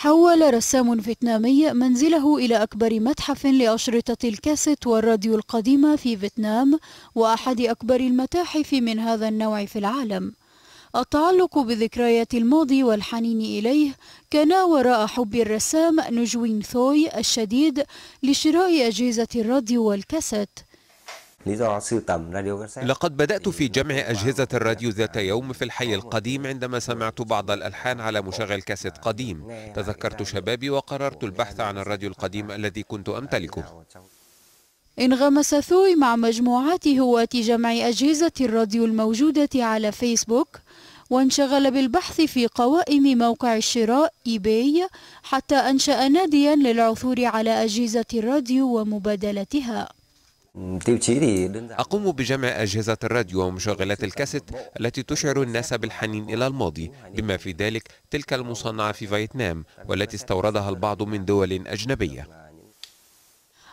حول رسام فيتنامي منزله إلى أكبر متحف لأشرطة الكاسيت والراديو القديمة في فيتنام وأحد أكبر المتاحف من هذا النوع في العالم التعلق بذكريات الماضي والحنين إليه كان وراء حب الرسام نجوين ثوي الشديد لشراء أجهزة الراديو والكاسيت لقد بدأت في جمع أجهزة الراديو ذات يوم في الحي القديم عندما سمعت بعض الألحان على مشغل كاسيت قديم تذكرت شبابي وقررت البحث عن الراديو القديم الذي كنت أمتلكه انغمس ثوي مع مجموعات هواة جمع أجهزة الراديو الموجودة على فيسبوك وانشغل بالبحث في قوائم موقع الشراء إيباي حتى أنشأ ناديا للعثور على أجهزة الراديو ومبادلتها أقوم بجمع أجهزة الراديو ومشغلات الكاسيت التي تشعر الناس بالحنين إلى الماضي بما في ذلك تلك المصنعة في فيتنام والتي استوردها البعض من دول أجنبية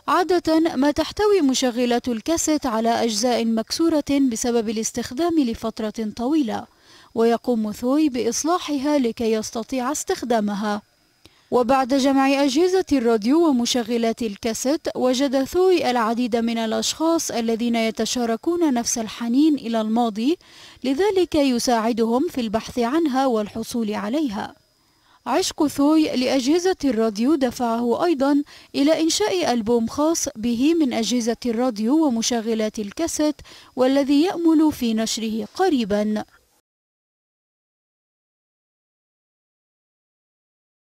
عادة ما تحتوي مشغلات الكاسيت على أجزاء مكسورة بسبب الاستخدام لفترة طويلة ويقوم ثوي بإصلاحها لكي يستطيع استخدامها وبعد جمع أجهزة الراديو ومشغلات الكاسيت وجد ثوي العديد من الأشخاص الذين يتشاركون نفس الحنين إلى الماضي لذلك يساعدهم في البحث عنها والحصول عليها عشق ثوي لأجهزة الراديو دفعه أيضا إلى إنشاء ألبوم خاص به من أجهزة الراديو ومشغلات الكاسيت والذي يأمل في نشره قريباً